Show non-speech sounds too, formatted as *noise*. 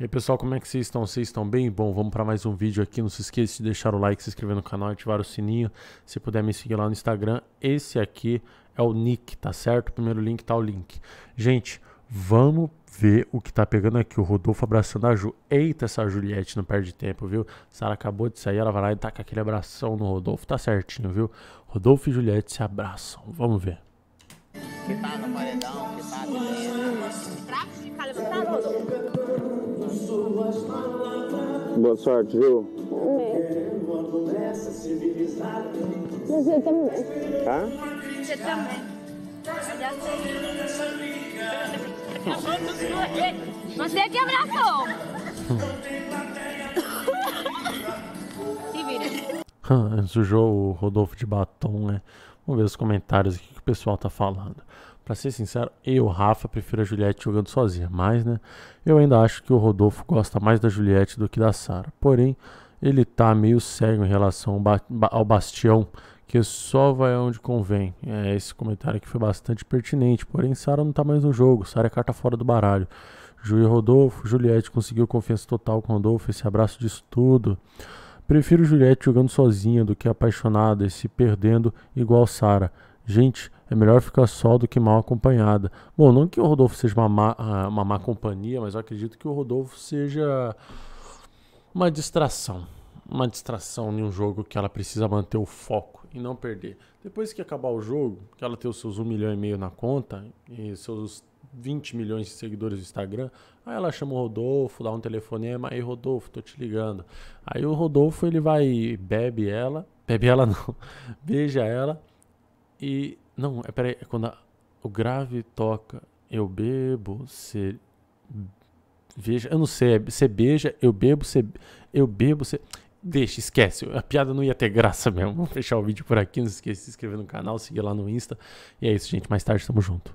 E aí pessoal, como é que vocês estão? Vocês estão bem? Bom, vamos para mais um vídeo aqui. Não se esqueça de deixar o like, se inscrever no canal, ativar o sininho. Se puder me seguir lá no Instagram, esse aqui é o nick, tá certo? Primeiro link tá o link. Gente, vamos ver o que tá pegando aqui. O Rodolfo abraçando a Ju. Eita, essa Juliette não perde tempo, viu? Sara acabou de sair, ela vai lá e tá com aquele abração no Rodolfo. Tá certinho, viu? Rodolfo e Juliette se abraçam. Vamos ver. Que tá no paredão, que tá no Pra ficar levantado, Rodolfo. Boa sorte, viu? Amém. Mas eu também. Tá? Você também. Você que abraçou. Se vira. Sujou o Rodolfo de batom, né? Vamos ver os comentários aqui que o pessoal tá falando. Para ser sincero, eu, Rafa, prefiro a Juliette jogando sozinha, mas né, eu ainda acho que o Rodolfo gosta mais da Juliette do que da Sara. Porém, ele tá meio cego em relação ao, Bastião, que só vai onde convém. É esse comentário aqui foi bastante pertinente, porém Sara não tá mais no jogo, Sara é carta fora do baralho. Ju e Rodolfo, Juliette conseguiu confiança total com o Rodolfo, esse abraço de tudo. Prefiro Juliette jogando sozinha do que apaixonada e se perdendo igual Sara. Gente, é melhor ficar só do que mal acompanhada. Bom, não que o Rodolfo seja uma má, ah, uma má companhia, mas eu acredito que o Rodolfo seja uma distração. Uma distração em um jogo que ela precisa manter o foco e não perder. Depois que acabar o jogo, que ela tem os seus 1 milhão e meio na conta e seus 20 milhões de seguidores no Instagram. Aí ela chama o Rodolfo, dá um telefonema, aí Rodolfo, tô te ligando. Aí o Rodolfo ele vai bebe ela, bebe ela *laughs* não, beija ela e não, é, peraí, é quando a, o grave toca, eu bebo, você veja, eu não sei, você beija, eu bebo, você, eu bebo, você... Deixa, esquece, a piada não ia ter graça mesmo. Vou fechar o vídeo por aqui, não se esqueça de se inscrever no canal, seguir lá no Insta. E é isso, gente, mais tarde tamo junto.